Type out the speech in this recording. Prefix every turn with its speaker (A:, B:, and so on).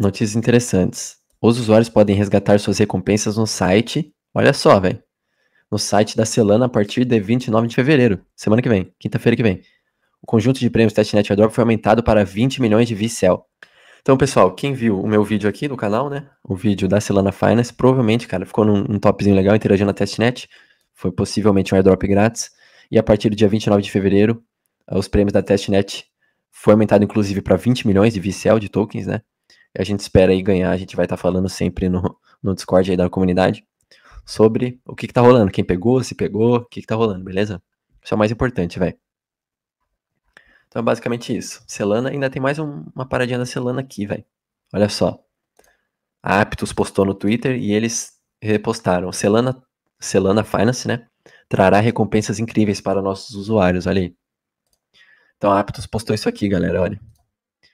A: Notícias interessantes. Os usuários podem resgatar suas recompensas no site. Olha só, velho. No site da Celana a partir de 29 de fevereiro, semana que vem, quinta-feira que vem. O conjunto de prêmios testnet airdrop foi aumentado para 20 milhões de VCL. Então, pessoal, quem viu o meu vídeo aqui no canal, né? O vídeo da Celana Finance, provavelmente, cara, ficou num, num topzinho legal interagindo na testnet. Foi possivelmente um airdrop grátis. E a partir do dia 29 de fevereiro, os prêmios da testnet foi aumentado inclusive para 20 milhões de VCL de tokens, né? a gente espera aí ganhar, a gente vai estar tá falando sempre no, no Discord aí da comunidade sobre o que, que tá rolando, quem pegou, se pegou, o que, que tá rolando, beleza? Isso é o mais importante, velho. Então é basicamente isso. Celana, ainda tem mais um, uma paradinha da Celana aqui, velho. Olha só. A Aptos postou no Twitter e eles repostaram. Celana, Celana Finance, né? Trará recompensas incríveis para nossos usuários, olha aí. Então a Aptos postou isso aqui, galera, olha.